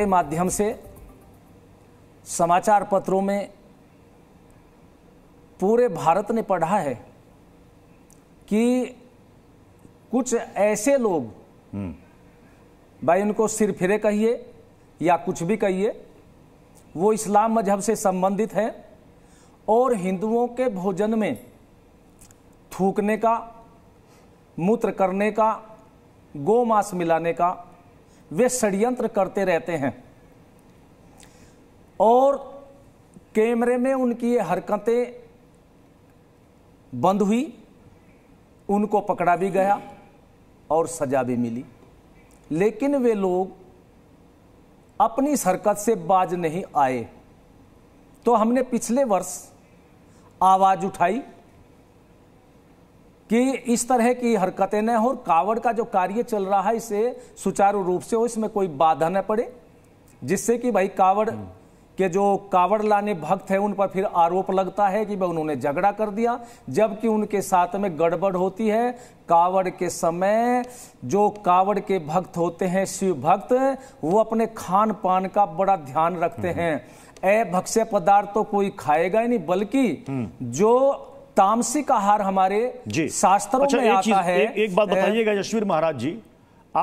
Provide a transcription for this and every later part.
के माध्यम से समाचार पत्रों में पूरे भारत ने पढ़ा है कि कुछ ऐसे लोग हम्म। भाई उनको सिर फिरे कहिए या कुछ भी कहिए वो इस्लाम मजहब से संबंधित है और हिंदुओं के भोजन में थूकने का मूत्र करने का गोमांस मिलाने का वे षडयंत्र करते रहते हैं और कैमरे में उनकी ये हरकतें बंद हुई उनको पकड़ा भी गया और सजा भी मिली लेकिन वे लोग अपनी हरकत से बाज नहीं आए तो हमने पिछले वर्ष आवाज़ उठाई कि इस तरह की हरकतें न हो और कावड़ का जो कार्य चल रहा है इसे सुचारू रूप से हो इसमें कोई बाधा न पड़े जिससे कि भाई कावड़ हम्म। के जो कावड़ लाने भक्त हैं उन पर फिर आरोप लगता है कि भाई उन्होंने झगड़ा कर दिया जबकि उनके साथ में गड़बड़ होती है कावड़ के समय जो कावड़ के भक्त होते हैं शिव भक्त वो अपने खान पान का बड़ा ध्यान रखते हम्म। हैं ए भक्ष्य पदार्थ तो कोई खाएगा ही नहीं बल्कि हम्म। जो तामसिक आहार हमारे जी शास्त्रों अच्छा, में आता है एक, एक बात बताइएगा यशवीर महाराज जी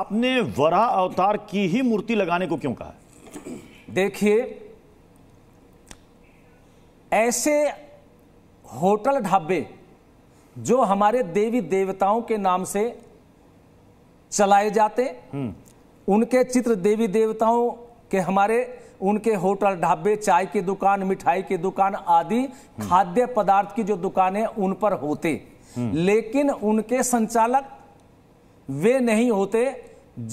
आपने वराह अवतार की ही मूर्ति लगाने को क्यों कहा देखिए ऐसे होटल ढाबे जो हमारे देवी देवताओं के नाम से चलाए जाते हम्म। उनके चित्र देवी देवताओं के हमारे उनके होटल ढाबे चाय की दुकान मिठाई की दुकान आदि खाद्य पदार्थ की जो दुकानें उन पर होते लेकिन उनके संचालक वे नहीं होते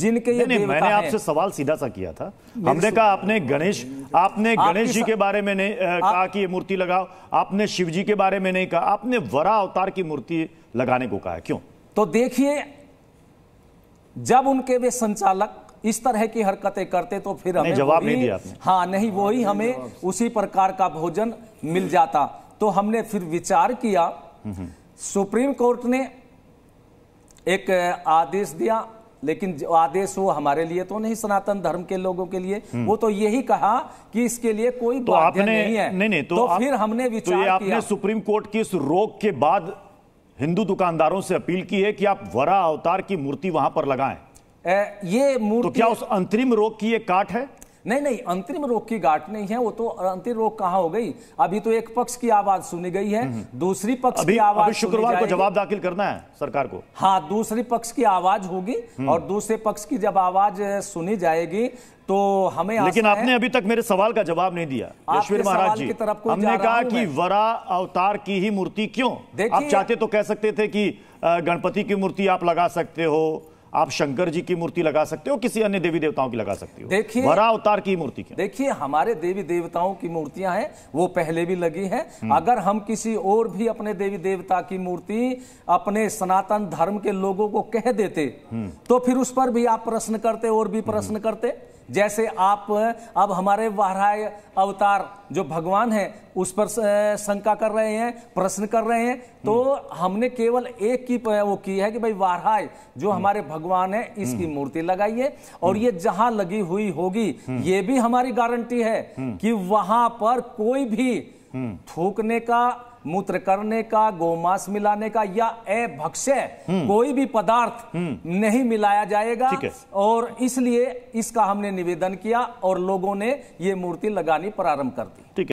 जिनके ये नहीं, मैंने आपसे सवाल सीधा सा किया था हमने कहा आपने गणेश आपने गणेश जी के बारे में नहीं कहा कि ये मूर्ति लगाओ आपने शिव जी के बारे में नहीं कहा आपने वरा अवतार की मूर्ति लगाने को कहा क्यों तो देखिए जब उनके वे संचालक इस तरह की हरकतें करते तो फिर हमें जवाब नहीं दिया हाँ नहीं वही हमें उसी प्रकार का भोजन मिल जाता तो हमने फिर विचार किया सुप्रीम कोर्ट ने एक आदेश दिया लेकिन जो आदेश वो हमारे लिए तो नहीं सनातन धर्म के लोगों के लिए हम्म। वो तो यही कहा कि इसके लिए कोई तो आपने नहीं है नहीं, नहीं, तो, तो आप, फिर हमने विचार तो ये आपने किया। सुप्रीम कोर्ट की इस रोक के बाद हिंदू दुकानदारों से अपील की है कि आप वरा अवतार की मूर्ति वहां पर लगाएं ये तो मूर्ति तो क्या उस अंतरिम रोग की ये काट है नहीं नहीं अंतरिम रोग की गाठ नहीं है वो तो अंतरिम रोग कहां हो गई अभी तो एक पक्ष की आवाज सुनी गई है हम्म, हम्म। दूसरी पक्ष अभी, की आवाज शुक्रवार को जवाब दाखिल करना है सरकार को हाँ दूसरी पक्ष की आवाज होगी हम्म। और दूसरे पक्ष की जब आवाज सुनी जाएगी तो हमें लेकिन आपने अभी तक मेरे सवाल का जवाब नहीं दिया महाराज जी तरफ हमने कहा कि वरा अवतार की ही मूर्ति क्यों आप चाहते तो कह सकते थे कि गणपति की मूर्ति आप लगा सकते हो आप शंकर जी की मूर्ति लगा सकते हो किसी अन्य देवी देवताओं की लगा सकते हो देखिए वरा अवतार की मूर्ति की देखिए हमारे देवी देवताओं की मूर्तियां हैं वो पहले भी लगी हैं हम्म। अगर हम किसी और भी अपने देवी देवता की मूर्ति अपने सनातन धर्म के लोगों को कह देते हम्म। तो फिर उस पर भी आप प्रश्न करते और भी प्रश्न हम्म। करते जैसे आप अब हमारे वाहराय अवतार जो भगवान है उस पर शंका कर रहे हैं प्रश्न कर रहे हैं तो हम्म। हमने केवल एक की वो की है कि भाई वाराय जो हम्म। हमारे भगवान हम्म। है इसकी मूर्ति लगाइए और ये जहां लगी हुई होगी ये भी हमारी गारंटी है कि वहां पर कोई भी थूकने का मूत्र करने का गोमांस मिलाने का या अभक्ष्य हम्म। कोई भी पदार्थ हम्म। नहीं मिलाया जाएगा और इसलिए इसका हमने निवेदन किया और लोगों ने ये मूर्ति लगानी प्रारंभ कर दी ठीक है